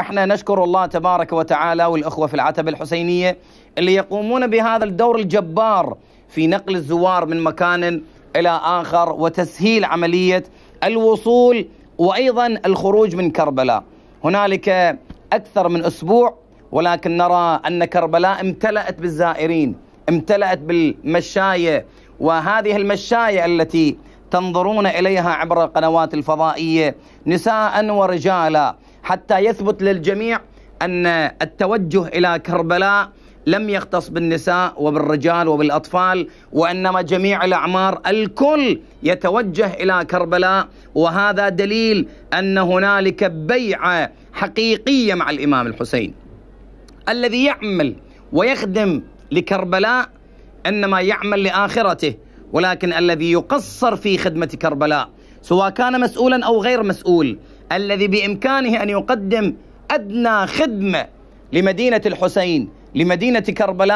احنا نشكر الله تبارك وتعالى والأخوة في العتبة الحسينية اللي يقومون بهذا الدور الجبار في نقل الزوار من مكان إلى آخر وتسهيل عملية الوصول وأيضا الخروج من كربلاء هنالك أكثر من أسبوع ولكن نرى أن كربلاء امتلأت بالزائرين امتلأت بالمشاية وهذه المشاية التي تنظرون إليها عبر القنوات الفضائية نساء ورجالا حتى يثبت للجميع أن التوجه إلى كربلاء لم يختص بالنساء وبالرجال وبالأطفال وإنما جميع الأعمار الكل يتوجه إلى كربلاء وهذا دليل أن هنالك بيعة حقيقية مع الإمام الحسين الذي يعمل ويخدم لكربلاء إنما يعمل لآخرته ولكن الذي يقصر في خدمة كربلاء سواء كان مسؤولا أو غير مسؤول الذي بامكانه ان يقدم ادنى خدمه لمدينه الحسين لمدينه كربلاء